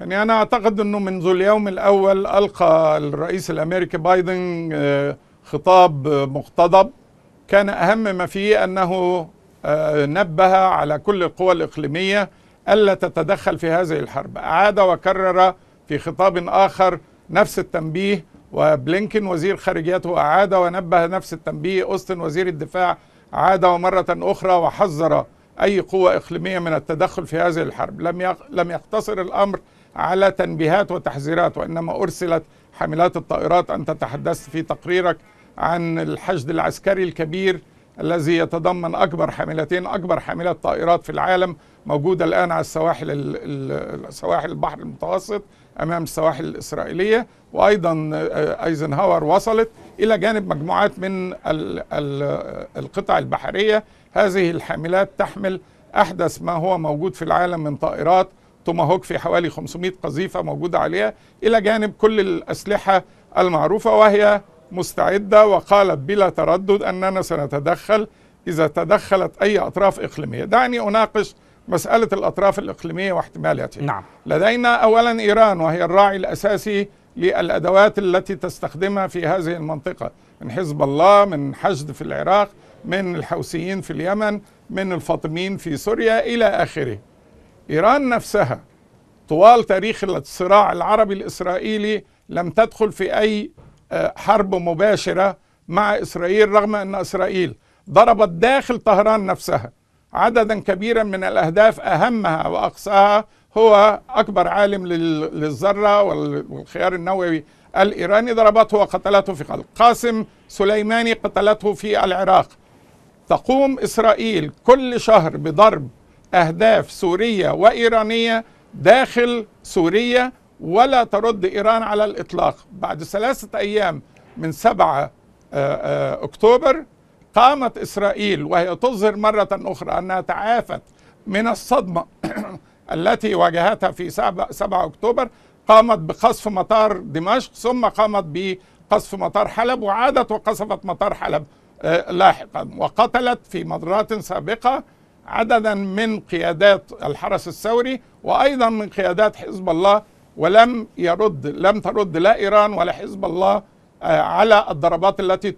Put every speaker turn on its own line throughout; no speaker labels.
يعني أنا أعتقد أنه منذ اليوم الأول ألقى الرئيس الأمريكي بايدن آه، خطاب مقتضب كان أهم ما فيه أنه آه، نبه على كل القوى الإقليمية ألا تتدخل في هذه الحرب أعاد وكرر في خطاب آخر نفس التنبيه وبلينكن وزير خارجيته أعاد ونبه نفس التنبيه أوستن وزير الدفاع عاد ومرة أخرى وحذر أي قوة إقليمية من التدخل في هذه الحرب لم لم يقتصر الأمر على تنبيهات وتحذيرات وإنما أرسلت حاملات الطائرات أنت تحدثت في تقريرك عن الحشد العسكري الكبير الذي يتضمن أكبر حاملتين أكبر حاملات طائرات في العالم موجودة الآن على السواحل السواحل البحر المتوسط أمام السواحل الإسرائيلية وأيضا آه، أيزنهاور وصلت إلى جانب مجموعات من القطع البحرية هذه الحاملات تحمل أحدث ما هو موجود في العالم من طائرات توماهوك في حوالي 500 قذيفة موجودة عليها إلى جانب كل الأسلحة المعروفة وهي مستعدة وقالت بلا تردد أننا سنتدخل إذا تدخلت أي أطراف إقليمية دعني أناقش مسألة الأطراف الإقليمية واحتمالاتها نعم. لدينا أولا إيران وهي الراعي الأساسي للأدوات التي تستخدمها في هذه المنطقة من حزب الله من حشد في العراق من الحوثيين في اليمن من الفاطميين في سوريا إلى آخره إيران نفسها طوال تاريخ الصراع العربي الإسرائيلي لم تدخل في أي آه، حرب مباشرة مع إسرائيل رغم أن إسرائيل ضربت داخل طهران نفسها عددا كبيرا من الأهداف أهمها وأقصاها هو أكبر عالم للذرة والخيار النووي الإيراني ضربته وقتلته في قلب قاسم سليماني قتلته في العراق تقوم إسرائيل كل شهر بضرب أهداف سورية وإيرانية داخل سوريا ولا ترد إيران على الإطلاق بعد ثلاثة أيام من 7 آه، آه، أكتوبر قامت إسرائيل وهي تظهر مرة أخرى أنها تعافت من الصدمة التي واجهتها في 7 أكتوبر قامت بقصف مطار دمشق ثم قامت بقصف مطار حلب وعادت وقصفت مطار حلب آه، لاحقا وقتلت في مرات سابقة عددا من قيادات الحرس الثوري وايضا من قيادات حزب الله ولم يرد لم ترد لا ايران ولا حزب الله آه، على الضربات التي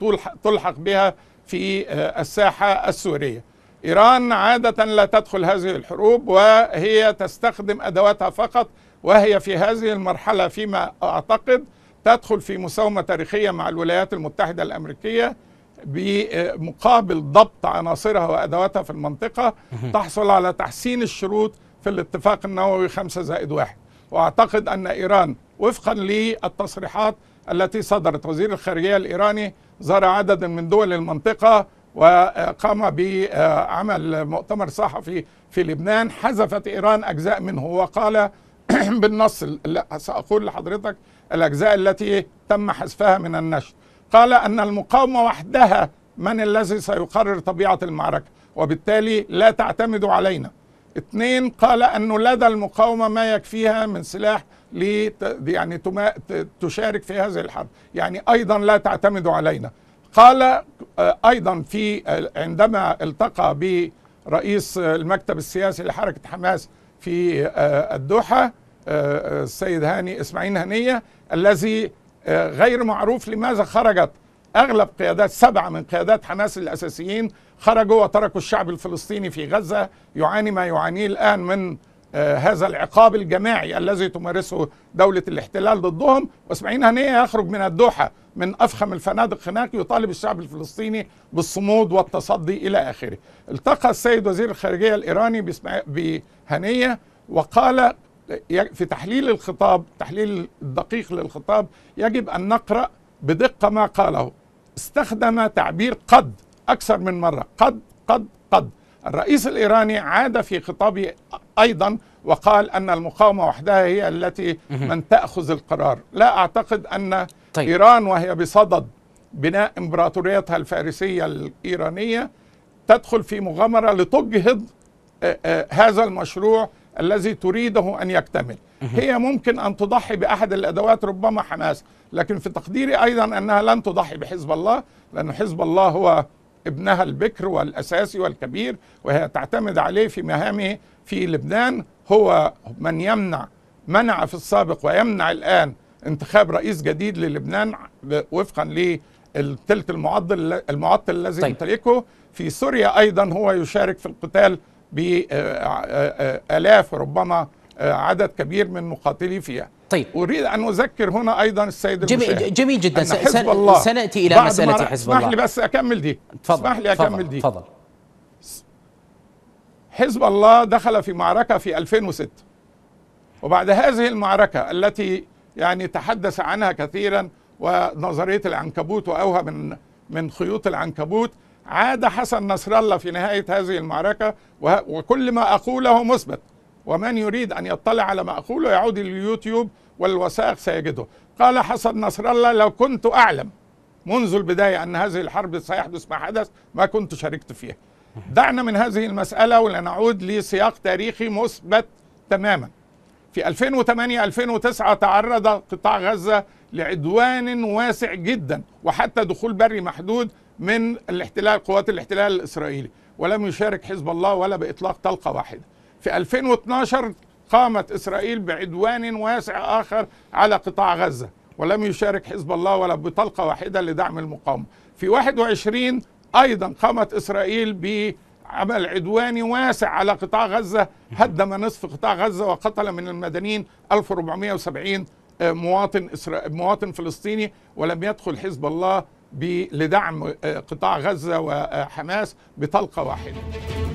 تلحق بها في آه، الساحه السوريه. ايران عاده لا تدخل هذه الحروب وهي تستخدم ادواتها فقط وهي في هذه المرحله فيما اعتقد تدخل في مساومه تاريخيه مع الولايات المتحده الامريكيه بمقابل ضبط عناصرها وادواتها في المنطقه تحصل على تحسين الشروط في الاتفاق النووي 5 زائد 1 واعتقد ان ايران وفقا للتصريحات التي صدرت وزير الخارجيه الايراني زار عددا من دول المنطقه وقام بعمل مؤتمر صحفي في لبنان حذفت ايران اجزاء منه وقال بالنص ساقول لحضرتك الاجزاء التي تم حذفها من النشر قال أن المقاومة وحدها من الذي سيقرر طبيعة المعركة وبالتالي لا تعتمد علينا اثنين قال أنه لدى المقاومة ما يكفيها من سلاح لت يعني تشارك في هذه الحرب يعني أيضا لا تعتمد علينا قال آه، أيضا في آه، عندما التقى برئيس المكتب السياسي لحركة حماس في آه، الدوحة السيد هاني إسماعيل هنية الذي آه، غير معروف لماذا خرجت اغلب قيادات سبعه من قيادات حماس الاساسيين خرجوا وتركوا الشعب الفلسطيني في غزه يعاني ما يعانيه الان من آه، هذا العقاب الجماعي الذي تمارسه دولة الاحتلال ضدهم واسماعيل هنية يخرج من الدوحة من أفخم الفنادق هناك يطالب الشعب الفلسطيني بالصمود والتصدي إلى آخره التقى السيد وزير الخارجية الإيراني بهنية وقال يعني في تحليل الخطاب تحليل الدقيق للخطاب يجب أن نقرأ بدقة ما قاله استخدم تعبير قد أكثر من مرة قد قد قد الرئيس الإيراني عاد في خطابه أيضا وقال أن المقاومة وحدها هي التي من تأخذ القرار لا أعتقد أن طيب. إيران وهي بصدد بناء إمبراطوريتها الفارسية الإيرانية تدخل في مغامرة لتجهض هذا المشروع الذي تريده أن يكتمل هي ممكن أن تضحي بأحد الأدوات ربما حماس لكن في تقديري أيضا أنها لن تضحي بحزب الله لأن حزب الله هو ابنها البكر والأساسي والكبير وهي تعتمد عليه في مهامه في لبنان هو من يمنع منع في السابق ويمنع الآن انتخاب رئيس جديد للبنان وفقا للثلث المعضل المعطل الذي طيب. يمتلكه في سوريا أيضا هو يشارك في القتال بآلاف آه، آه، آه، ربما عدد كبير من مقاتلي فيها طيب اريد ان اذكر هنا ايضا السيد جميل جميل جدا أن حزب الله سناتي الى مساله حزب الله اسمح لي بس اكمل دي تفضل اسمح لي اكمل فضل دي تفضل حزب الله دخل في معركه في 2006 وبعد هذه المعركه التي يعني تحدث عنها كثيرا ونظريه العنكبوت واوهى من من خيوط العنكبوت عاد حسن نصر الله في نهاية هذه المعركة وكل ما أقوله مثبت ومن يريد أن يطلع على ما أقوله يعود لليوتيوب والوثائق سيجده قال حسن نصر الله لو كنت أعلم منذ البداية أن هذه الحرب سيحدث ما حدث ما كنت شاركت فيها دعنا من هذه المسألة ولنعود لسياق تاريخي مثبت تماما في 2008 2009 تعرض قطاع غزة لعدوان واسع جدا وحتى دخول بري محدود من الاحتلال قوات الاحتلال الاسرائيلي ولم يشارك حزب الله ولا باطلاق طلقه واحده. في 2012 قامت اسرائيل بعدوان واسع اخر على قطاع غزه ولم يشارك حزب الله ولا بطلقه واحده لدعم المقاومه. في 21 ايضا قامت اسرائيل ب عمل عدواني واسع على قطاع غزة هدم نصف قطاع غزة وقتل من المدنيين 1470 مواطن إسرا... مواطن فلسطيني ولم يدخل حزب الله ب... لدعم آه، قطاع غزه وحماس بطلقه واحده